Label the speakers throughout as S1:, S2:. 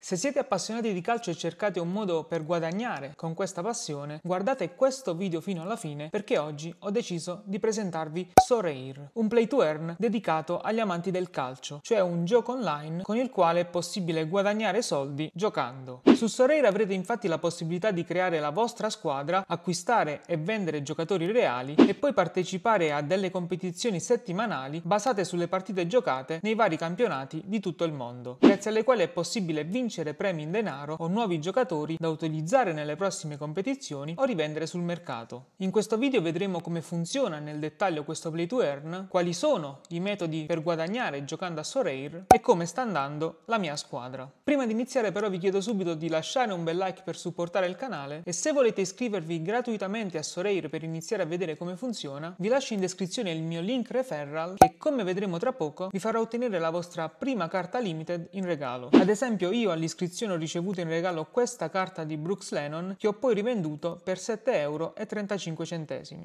S1: Se siete appassionati di calcio e cercate un modo per guadagnare con questa passione, guardate questo video fino alla fine perché oggi ho deciso di presentarvi Soreir, un play to earn dedicato agli amanti del calcio, cioè un gioco online con il quale è possibile guadagnare soldi giocando. Su Soreir avrete infatti la possibilità di creare la vostra squadra, acquistare e vendere giocatori reali e poi partecipare a delle competizioni settimanali basate sulle partite giocate nei vari campionati di tutto il mondo, grazie alle quali è possibile vincere vincere premi in denaro o nuovi giocatori da utilizzare nelle prossime competizioni o rivendere sul mercato. In questo video vedremo come funziona nel dettaglio questo play to earn, quali sono i metodi per guadagnare giocando a Sorair e come sta andando la mia squadra. Prima di iniziare però vi chiedo subito di lasciare un bel like per supportare il canale e se volete iscrivervi gratuitamente a Sorair per iniziare a vedere come funziona, vi lascio in descrizione il mio link referral che come vedremo tra poco vi farà ottenere la vostra prima carta limited in regalo. Ad esempio io al all'iscrizione ho ricevuto in regalo questa carta di Brooks Lennon che ho poi rivenduto per 7,35 euro.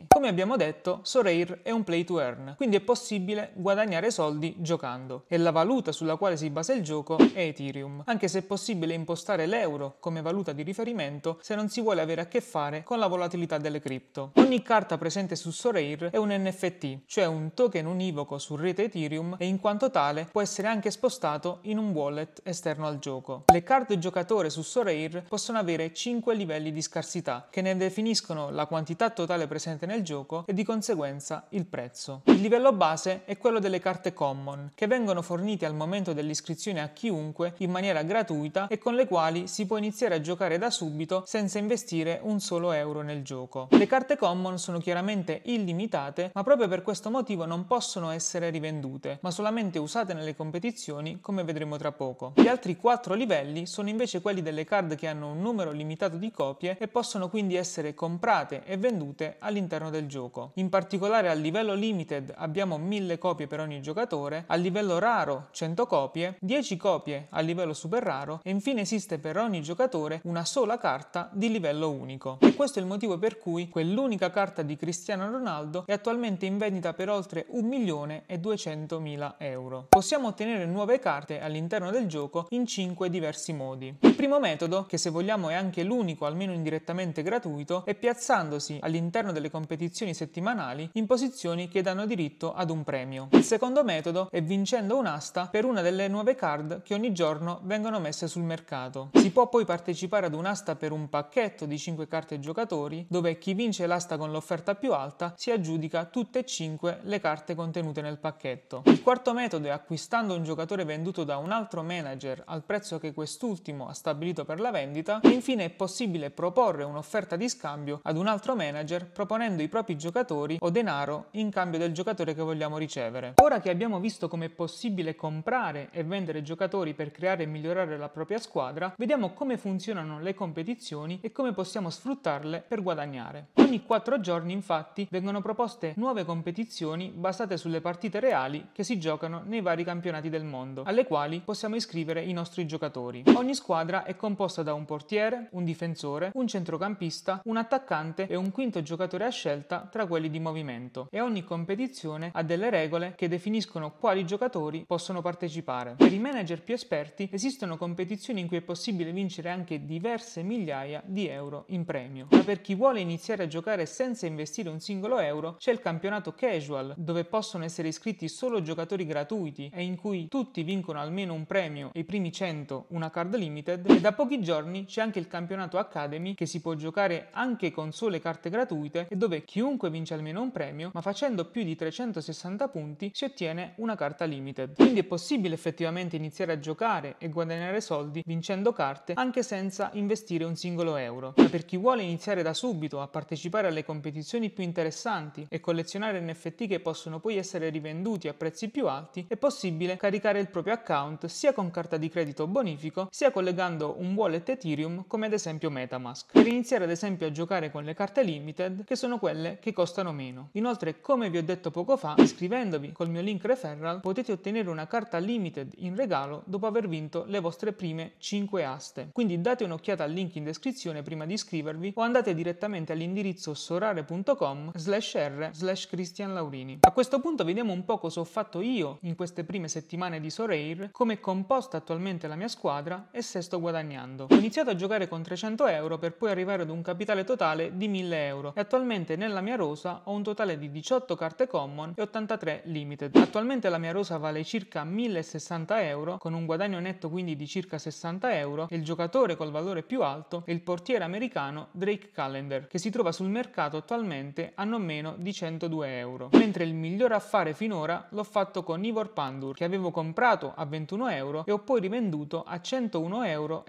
S1: Come abbiamo detto, Soreir è un play to earn, quindi è possibile guadagnare soldi giocando e la valuta sulla quale si basa il gioco è Ethereum, anche se è possibile impostare l'euro come valuta di riferimento se non si vuole avere a che fare con la volatilità delle cripto. Ogni carta presente su Soreir è un NFT, cioè un token univoco su rete Ethereum e in quanto tale può essere anche spostato in un wallet esterno al gioco le carte giocatore su Sorair possono avere 5 livelli di scarsità, che ne definiscono la quantità totale presente nel gioco e di conseguenza il prezzo. Il livello base è quello delle carte common, che vengono fornite al momento dell'iscrizione a chiunque in maniera gratuita e con le quali si può iniziare a giocare da subito senza investire un solo euro nel gioco. Le carte common sono chiaramente illimitate, ma proprio per questo motivo non possono essere rivendute, ma solamente usate nelle competizioni come vedremo tra poco. Gli altri 4 livelli livelli sono invece quelli delle card che hanno un numero limitato di copie e possono quindi essere comprate e vendute all'interno del gioco. In particolare al livello limited abbiamo 1000 copie per ogni giocatore, al livello raro 100 copie, 10 copie al livello super raro e infine esiste per ogni giocatore una sola carta di livello unico. E questo è il motivo per cui quell'unica carta di Cristiano Ronaldo è attualmente in vendita per oltre 1 milione e 200 mila euro. Possiamo ottenere nuove carte all'interno del gioco in 5 diversi diversi modi. Il primo metodo, che se vogliamo è anche l'unico, almeno indirettamente gratuito, è piazzandosi all'interno delle competizioni settimanali in posizioni che danno diritto ad un premio. Il secondo metodo è vincendo un'asta per una delle nuove card che ogni giorno vengono messe sul mercato. Si può poi partecipare ad un'asta per un pacchetto di 5 carte giocatori, dove chi vince l'asta con l'offerta più alta si aggiudica tutte e 5 le carte contenute nel pacchetto. Il quarto metodo è acquistando un giocatore venduto da un altro manager al prezzo che quest'ultimo ha stabilito per la vendita e infine è possibile proporre un'offerta di scambio ad un altro manager proponendo i propri giocatori o denaro in cambio del giocatore che vogliamo ricevere. Ora che abbiamo visto come è possibile comprare e vendere giocatori per creare e migliorare la propria squadra, vediamo come funzionano le competizioni e come possiamo sfruttarle per guadagnare. Ogni 4 giorni infatti vengono proposte nuove competizioni basate sulle partite reali che si giocano nei vari campionati del mondo, alle quali possiamo iscrivere i nostri giocatori giocatori. Ogni squadra è composta da un portiere, un difensore, un centrocampista, un attaccante e un quinto giocatore a scelta tra quelli di movimento e ogni competizione ha delle regole che definiscono quali giocatori possono partecipare. Per i manager più esperti esistono competizioni in cui è possibile vincere anche diverse migliaia di euro in premio. Ma per chi vuole iniziare a giocare senza investire un singolo euro c'è il campionato casual dove possono essere iscritti solo giocatori gratuiti e in cui tutti vincono almeno un premio e i primi 100 una card limited e da pochi giorni c'è anche il campionato Academy che si può giocare anche con sole carte gratuite e dove chiunque vince almeno un premio, ma facendo più di 360 punti si ottiene una carta limited. Quindi è possibile effettivamente iniziare a giocare e guadagnare soldi vincendo carte anche senza investire un singolo euro. Ma per chi vuole iniziare da subito a partecipare alle competizioni più interessanti e collezionare NFT che possono poi essere rivenduti a prezzi più alti, è possibile caricare il proprio account sia con carta di credito bonita bonifico sia collegando un wallet Ethereum come ad esempio Metamask, per iniziare ad esempio a giocare con le carte limited che sono quelle che costano meno. Inoltre, come vi ho detto poco fa, iscrivendovi col mio link referral potete ottenere una carta limited in regalo dopo aver vinto le vostre prime 5 aste. Quindi date un'occhiata al link in descrizione prima di iscrivervi o andate direttamente all'indirizzo sorare.com slash r slash Cristian Laurini. A questo punto vediamo un po' cosa ho fatto io in queste prime settimane di Sorare, come è composta attualmente la mia scuola squadra e sesto guadagnando. Ho iniziato a giocare con 300 euro per poi arrivare ad un capitale totale di 1000 euro e attualmente nella mia rosa ho un totale di 18 carte common e 83 limited. Attualmente la mia rosa vale circa 1060 euro con un guadagno netto quindi di circa 60 euro e il giocatore col valore più alto è il portiere americano Drake Callender che si trova sul mercato attualmente a non meno di 102 euro. Mentre il miglior affare finora l'ho fatto con Ivor Pandur che avevo comprato a 21 euro e ho poi rivenduto a a 101,90 euro,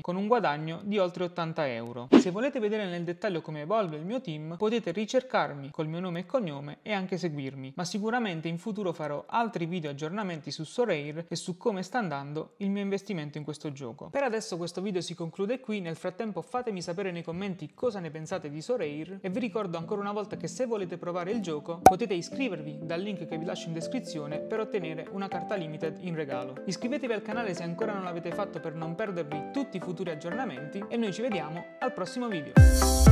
S1: con un guadagno di oltre 80 euro. Se volete vedere nel dettaglio come evolve il mio team, potete ricercarmi col mio nome e cognome e anche seguirmi, ma sicuramente in futuro farò altri video aggiornamenti su Sorair e su come sta andando il mio investimento in questo gioco. Per adesso questo video si conclude qui, nel frattempo fatemi sapere nei commenti cosa ne pensate di Sorair e vi ricordo ancora una volta che se volete provare il gioco potete iscrivervi dal link che vi lascio in descrizione per ottenere una carta limited in regalo. Iscrivetevi al canale se ancora non l'avete fatto per non perdervi tutti i futuri aggiornamenti e noi ci vediamo al prossimo video.